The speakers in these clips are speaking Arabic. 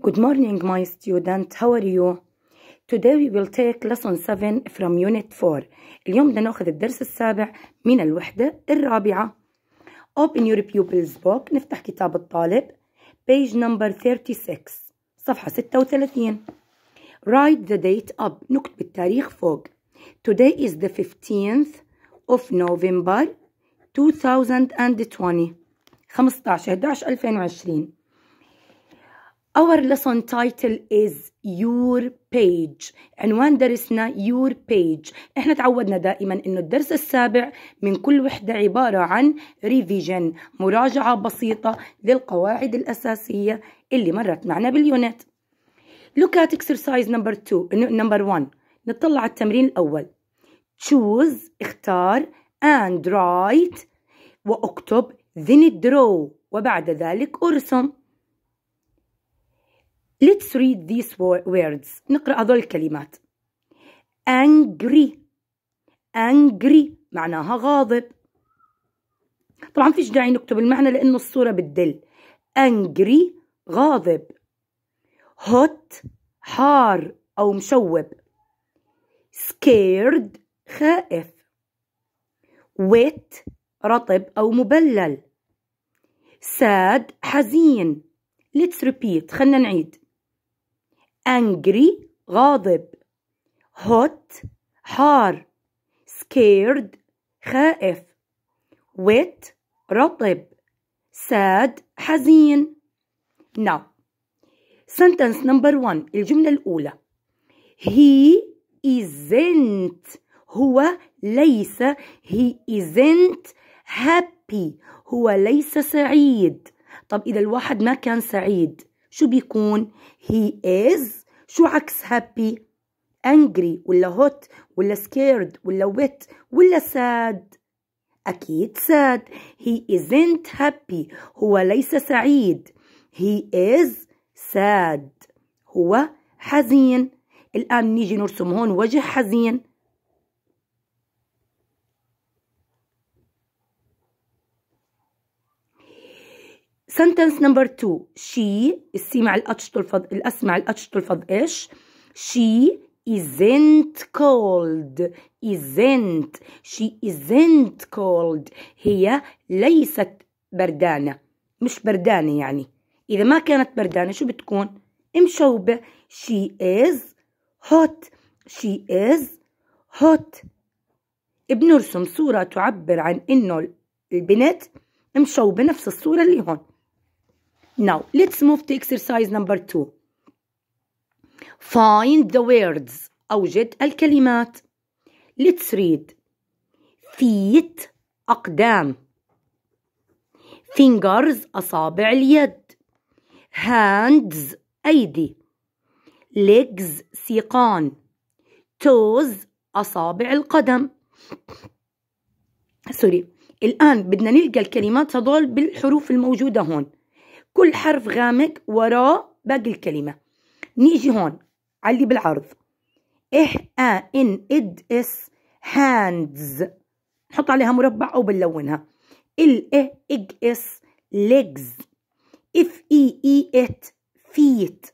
Good morning, my student. How are you? Today we will take lesson 7 from unit 4. اليوم بدنا ناخذ الدرس السابع من الوحدة الرابعة. Open your pupil's book. نفتح كتاب الطالب. Page number 36. صفحة 36. Write the date up. نكتب التاريخ فوق. Today is the 15th of November 2020. 15 11 2020 Our lesson title is Your Page عنوان درسنا Your Page احنا تعودنا دائما انه الدرس السابع من كل وحدة عبارة عن revision مراجعة بسيطة للقواعد الأساسية اللي مرت معنا باليونت Look at exercise number two number one نطلع على التمرين الأول Choose اختار and write واكتب then draw وبعد ذلك ارسم Let's read these words. نقرأ هذول الكلمات. Angry. Angry معناها غاضب. طبعا فيش داعي نكتب المعنى لأنه الصورة بتدل. Angry غاضب. Hot حار أو مشوب. Scared خائف. Wet رطب أو مبلل. Sad حزين. Let's repeat خلنا نعيد angry غاضب hot حار scared خائف wet رطب sad حزين now sentence number one الجملة الأولى he isn't هو ليس he isn't happy هو ليس سعيد طب إذا الواحد ما كان سعيد شو بيكون he is شو عكس happy angry ولا hot ولا scared ولا wet ولا sad أكيد sad he isn't happy هو ليس سعيد he is sad هو حزين الآن نيجي نرسم هون وجه حزين sentence number two she السي مع الاتش تلفظ الاس مع الاتش تلفظ ايش she isn't cold isn't she isn't cold هي ليست بردانة مش بردانة يعني إذا ما كانت بردانة شو بتكون مشوبة she is hot she is hot بنرسم صورة تعبر عن إنه البنت مشوبة نفس الصورة اللي هون Now, let's move to exercise number two. Find the words. أوجد الكلمات. Let's read. Feet أقدام. Fingers أصابع اليد. Hands أيدي. Legs سيقان. Toes أصابع القدم. سوري. الآن بدنا نلقى الكلمات هذول بالحروف الموجودة هون. كل حرف غامق وراه باقي الكلمة نيجي هون على اللي بالعرض إح آ إن إد إس هاندز نحط عليها مربع أو بنلونها ال إه إج إس ليجز اف اي اي ات فيت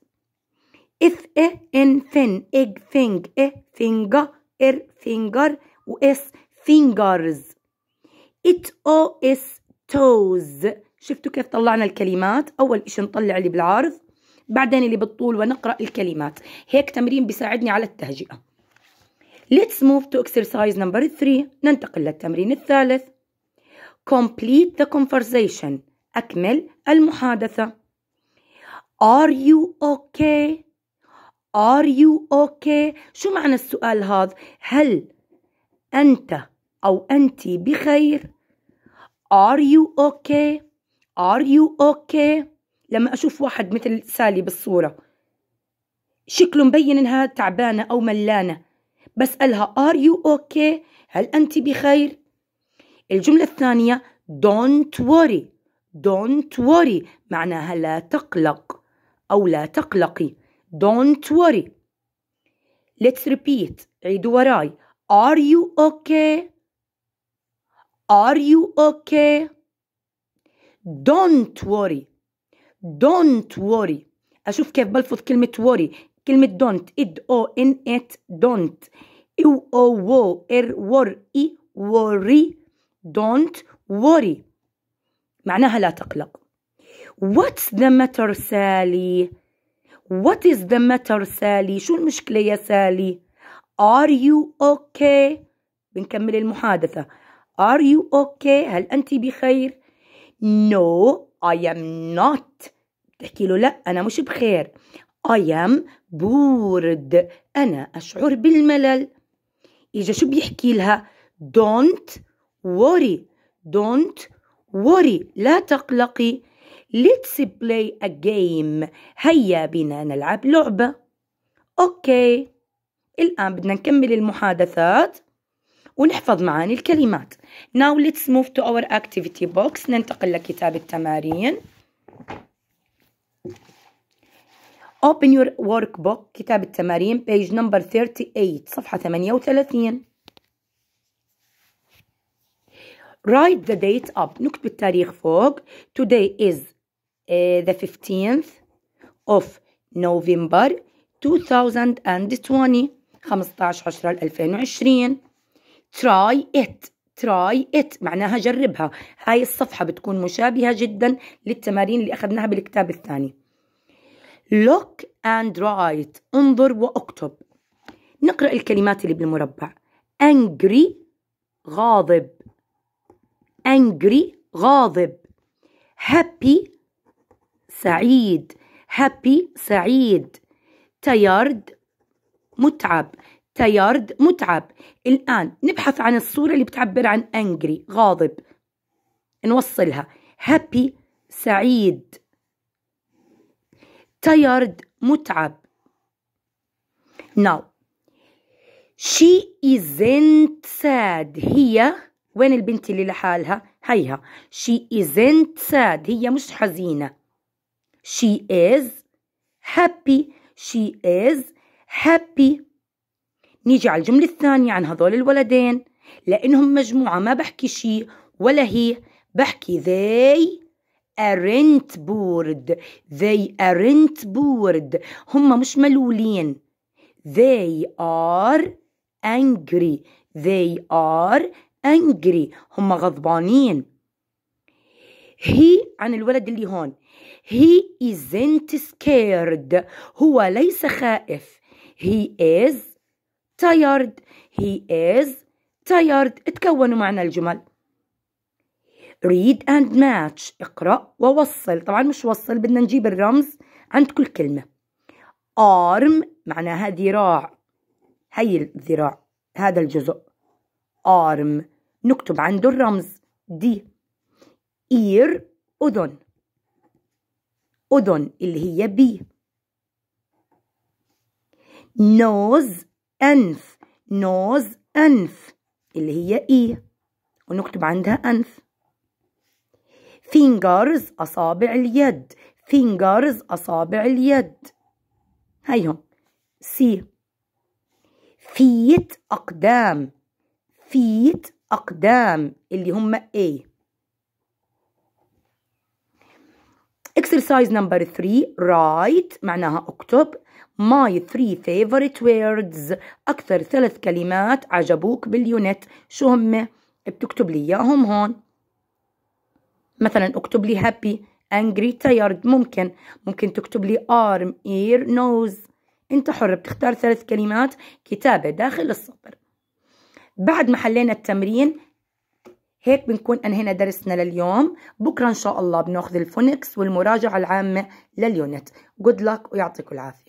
اف إه ان فن اج فينج إه فينجا ار فينجر واس فينجرز ات او اس توز شفتوا كيف طلعنا الكلمات أول إشي نطلع اللي بالعارض بعدين اللي بالطول ونقرأ الكلمات هيك تمرين بيساعدني على التهجئة Let's move to exercise number 3 ننتقل للتمرين الثالث Complete the conversation أكمل المحادثة Are you okay? Are you okay? شو معنى السؤال هذا؟ هل أنت أو أنت بخير؟ Are you okay? ار يو اوكي لما أشوف واحد مثل سالي بالصورة شكله مبين إنها تعبانة أو ملانة بسألها ار يو اوكي هل أنت بخير الجملة الثانية Don't worry Don't worry معناها لا تقلق أو لا تقلقي Don't worry Let's repeat عيدوا وراي Are you okay? Are you okay? don't worry don't worry اشوف كيف بلفظ كلمه worry كلمه don't id o n it don't u o w r worry worry don't worry معناها لا تقلق What's the matter سالي؟ What is the matter سالي؟ شو المشكلة يا سالي؟ Are you okay؟ بنكمل المحادثة Are you okay؟ هل أنت بخير؟ No, I am not بتحكي له لا أنا مش بخير I am bored أنا أشعر بالملل إجا شو بيحكي لها Don't worry Don't worry لا تقلقي Let's play a game هيا بنا نلعب لعبة أوكي الآن بدنا نكمل المحادثات ونحفظ معاني الكلمات now let's move to our activity box ننتقل لكتاب التمارين open your workbook كتاب التمارين page number 38 صفحة 38 write the date up نكتب التاريخ فوق today is the 15th of November 2020 15 10 2020 تراي ات تراي ات معناها جربها هاي الصفحة بتكون مشابهة جدا للتمارين اللي أخذناها بالكتاب الثاني look and write انظر واكتب نقرأ الكلمات اللي بالمربع angry غاضب angry غاضب happy سعيد happy سعيد tired متعب تيارد متعب الآن نبحث عن الصورة اللي بتعبر عن أنجري غاضب نوصلها happy سعيد تيارد متعب now she isn't sad هي وين البنت اللي لحالها هيها she isn't sad هي مش حزينة she is happy she is happy نيجي على الجملة الثانية عن هذول الولدين لأنهم مجموعة ما بحكي شيء ولا هي بحكي they aren't bored they aren't bored هم مش ملولين they are angry they are angry هم غضبانين he عن الولد اللي هون he isn't scared هو ليس خائف he is tired he is tired تكونوا معنا الجمل read and match اقرأ ووصل طبعا مش وصل بدنا نجيب الرمز عند كل كلمة arm معناها ذراع هي الذراع هذا الجزء arm نكتب عنده الرمز دي ear أذن أذن اللي هي بي nose أنف نوز أنف اللي هي إي ونكتب عندها أنف فينجرز أصابع اليد فينجرز أصابع اليد هيهم سي فيت أقدام فيت أقدام اللي هم إيه exercise number 3 write معناها اكتب my three favorite words أكثر ثلاث كلمات عجبوك باليونت شو هم بتكتب لي إياهم هون مثلا اكتب لي happy angry tired ممكن ممكن تكتب لي arm ear nose انت حر بتختار ثلاث كلمات كتابة داخل السطر بعد ما حلينا التمرين هيك بنكون أنهينا درسنا لليوم بكرة إن شاء الله بناخذ الفونكس والمراجعة العامة لليونت جود لك ويعطيكم العافية